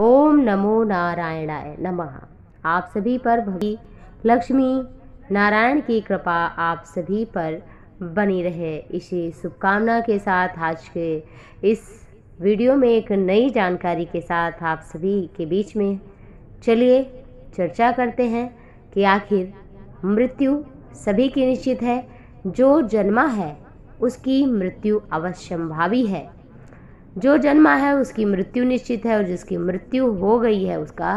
ओम नमो नारायणाय नमः आप सभी पर भगी लक्ष्मी नारायण की कृपा आप सभी पर बनी रहे इसी शुभकामना के साथ आज के इस वीडियो में एक नई जानकारी के साथ आप सभी के बीच में चलिए चर्चा करते हैं कि आखिर मृत्यु सभी की निश्चित है जो जन्मा है उसकी मृत्यु अवश्यम्भावी है जो जन्मा है उसकी मृत्यु निश्चित है और जिसकी मृत्यु हो गई है उसका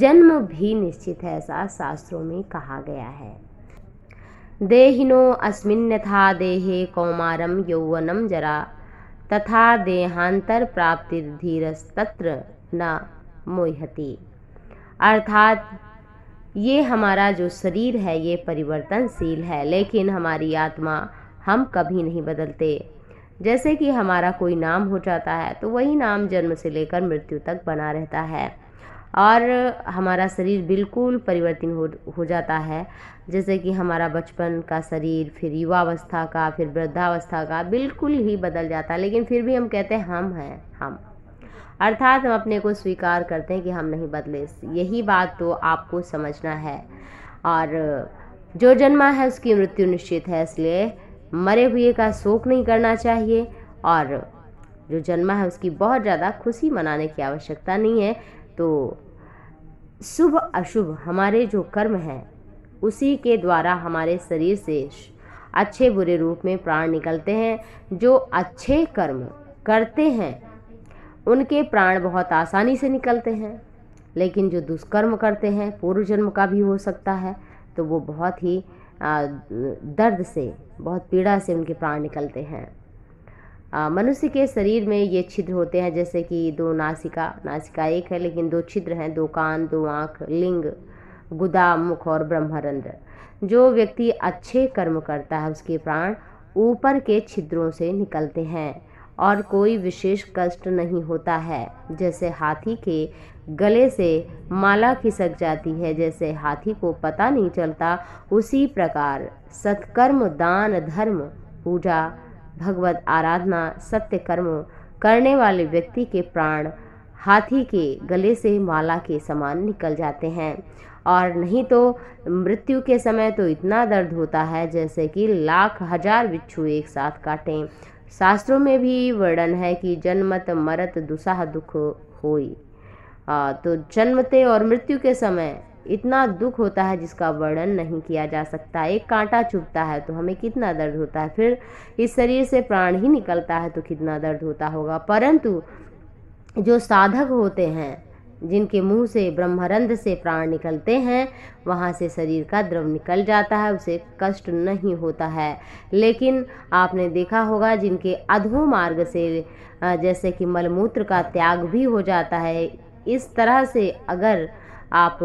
जन्म भी निश्चित है ऐसा शास्त्रों में कहा गया है देहिनो अस्मिन्यथा देहे कौमारम यौवनम जरा तथा देहांतर प्राप्ति तत्र न मोहती अर्थात ये हमारा जो शरीर है ये परिवर्तनशील है लेकिन हमारी आत्मा हम कभी नहीं बदलते जैसे कि हमारा कोई नाम हो जाता है तो वही नाम जन्म से लेकर मृत्यु तक बना रहता है और हमारा शरीर बिल्कुल परिवर्तित हो हो जाता है जैसे कि हमारा बचपन का शरीर फिर युवावस्था का फिर वृद्धावस्था का बिल्कुल ही बदल जाता है लेकिन फिर भी हम कहते हैं हम हैं हम अर्थात हम अपने को स्वीकार करते हैं कि हम नहीं बदले यही बात तो आपको समझना है और जो जन्मा है उसकी मृत्यु निश्चित है इसलिए मरे हुए का शोक नहीं करना चाहिए और जो जन्मा है उसकी बहुत ज़्यादा खुशी मनाने की आवश्यकता नहीं है तो शुभ अशुभ हमारे जो कर्म हैं उसी के द्वारा हमारे शरीर से अच्छे बुरे रूप में प्राण निकलते हैं जो अच्छे कर्म करते हैं उनके प्राण बहुत आसानी से निकलते हैं लेकिन जो दुष्कर्म करते हैं पूर्व जन्म का भी हो सकता है तो वो बहुत ही दर्द से बहुत पीड़ा से उनके प्राण निकलते हैं मनुष्य के शरीर में ये छिद्र होते हैं जैसे कि दो नासिका नासिका एक है लेकिन दो छिद्र हैं दो कान दो आँख लिंग गुदा मुख और ब्रह्मरंध्र जो व्यक्ति अच्छे कर्म करता है उसके प्राण ऊपर के छिद्रों से निकलते हैं और कोई विशेष कष्ट नहीं होता है जैसे हाथी के गले से माला खिसक जाती है जैसे हाथी को पता नहीं चलता उसी प्रकार सत्कर्म दान धर्म पूजा भगवत आराधना सत्य कर्म करने वाले व्यक्ति के प्राण हाथी के गले से माला के समान निकल जाते हैं और नहीं तो मृत्यु के समय तो इतना दर्द होता है जैसे कि लाख हजार बिच्छू एक साथ काटें शास्त्रों में भी वर्णन है कि जन्मत मरत दुसाह दुख होई तो जन्मते और मृत्यु के समय इतना दुख होता है जिसका वर्णन नहीं किया जा सकता एक कांटा चुभता है तो हमें कितना दर्द होता है फिर इस शरीर से प्राण ही निकलता है तो कितना दर्द होता होगा परंतु जो साधक होते हैं जिनके मुंह से ब्रह्मरंध से प्राण निकलते हैं वहाँ से शरीर का द्रव निकल जाता है उसे कष्ट नहीं होता है लेकिन आपने देखा होगा जिनके अधो मार्ग से जैसे कि मलमूत्र का त्याग भी हो जाता है इस तरह से अगर आप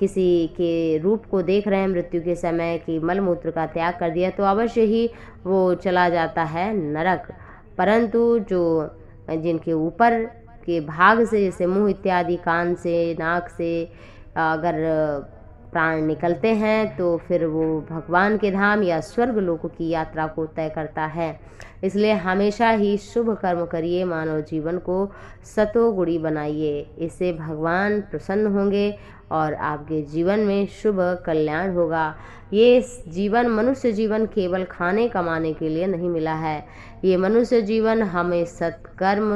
किसी के रूप को देख रहे हैं मृत्यु के समय कि मलमूत्र का त्याग कर दिया तो अवश्य ही वो चला जाता है नरक परंतु जो जिनके ऊपर के भाग से जैसे मुंह इत्यादि कान से नाक से अगर प्राण निकलते हैं तो फिर वो भगवान के धाम या स्वर्ग लोक की यात्रा को तय करता है इसलिए हमेशा ही शुभ कर्म करिए मानव जीवन को सतोगुड़ी बनाइए इससे भगवान प्रसन्न होंगे और आपके जीवन में शुभ कल्याण होगा ये जीवन मनुष्य जीवन केवल खाने कमाने के लिए नहीं मिला है ये मनुष्य जीवन हमें सत्कर्म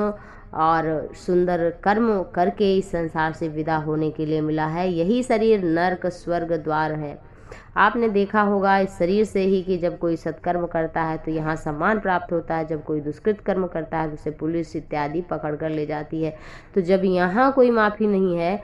और सुंदर कर्म करके इस संसार से विदा होने के लिए मिला है यही शरीर नरक स्वर्ग द्वार है आपने देखा होगा इस शरीर से ही कि जब कोई सत्कर्म करता है तो यहाँ सम्मान प्राप्त होता है जब कोई दुष्कृत कर्म करता है तो उसे पुलिस इत्यादि पकड़ कर ले जाती है तो जब यहाँ कोई माफ़ी नहीं है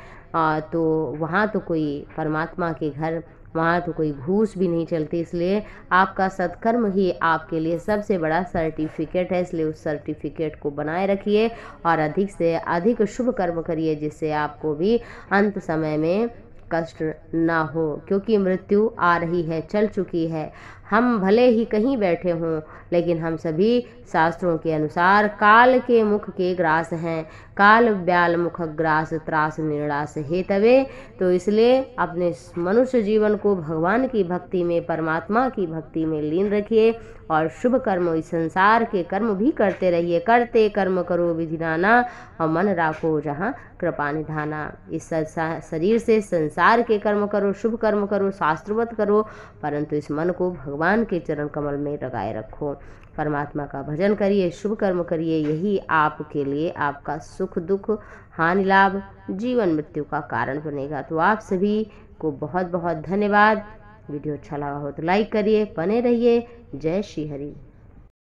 तो वहाँ तो कोई परमात्मा के घर वहाँ तो कोई घूस भी नहीं चलती इसलिए आपका सत्कर्म ही आपके लिए सबसे बड़ा सर्टिफिकेट है इसलिए उस सर्टिफिकेट को बनाए रखिए और अधिक से अधिक शुभ कर्म करिए जिससे आपको भी अंत समय में कष्ट ना हो क्योंकि मृत्यु आ रही है चल चुकी है हम भले ही कहीं बैठे हों लेकिन हम सभी शास्त्रों के अनुसार काल के मुख के ग्रास हैं काल ब्याल मुख ग्रास त्रास हे हेतवे तो इसलिए अपने मनुष्य जीवन को भगवान की भक्ति में परमात्मा की भक्ति में लीन रखिए और शुभ कर्म इस संसार के कर्म भी करते रहिए करते कर्म करो विधि नाना और मन राखो जहाँ कृपा निधाना इस शरीर से संसार के कर्म करो शुभ कर्म करो शास्त्रवत करो परंतु इस मन को भगवान भगवान के चरण कमल में लगाए रखो परमात्मा का भजन करिए शुभ कर्म करिए यही आपके लिए आपका सुख दुख हानि लाभ जीवन मृत्यु का कारण बनेगा तो आप सभी को बहुत बहुत धन्यवाद वीडियो अच्छा लगा हो तो लाइक करिए बने रहिए जय श्री हरि